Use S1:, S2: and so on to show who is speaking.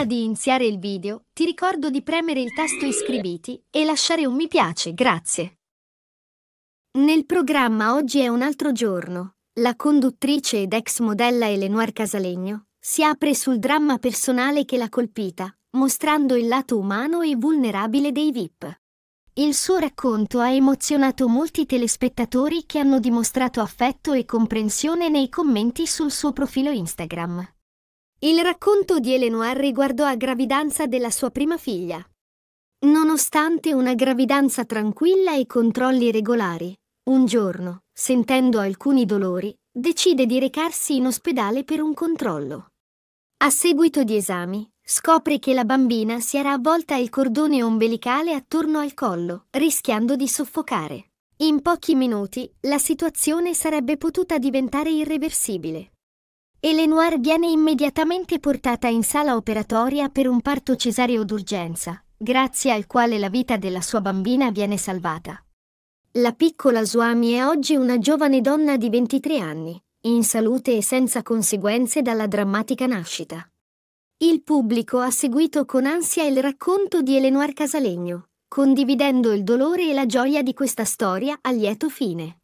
S1: Prima di iniziare il video, ti ricordo di premere il tasto iscriviti e lasciare un mi piace, grazie. Nel programma Oggi è un altro giorno, la conduttrice ed ex modella Eleonore Casalegno si apre sul dramma personale che l'ha colpita, mostrando il lato umano e vulnerabile dei VIP. Il suo racconto ha emozionato molti telespettatori che hanno dimostrato affetto e comprensione nei commenti sul suo profilo Instagram. Il racconto di Eleanor riguardò la gravidanza della sua prima figlia. Nonostante una gravidanza tranquilla e controlli regolari, un giorno, sentendo alcuni dolori, decide di recarsi in ospedale per un controllo. A seguito di esami, scopre che la bambina si era avvolta il cordone ombelicale attorno al collo, rischiando di soffocare. In pochi minuti la situazione sarebbe potuta diventare irreversibile. Elenoir viene immediatamente portata in sala operatoria per un parto cesareo d'urgenza, grazie al quale la vita della sua bambina viene salvata. La piccola Suami è oggi una giovane donna di 23 anni, in salute e senza conseguenze dalla drammatica nascita. Il pubblico ha seguito con ansia il racconto di Elenoir Casalegno, condividendo il dolore e la gioia di questa storia a lieto fine.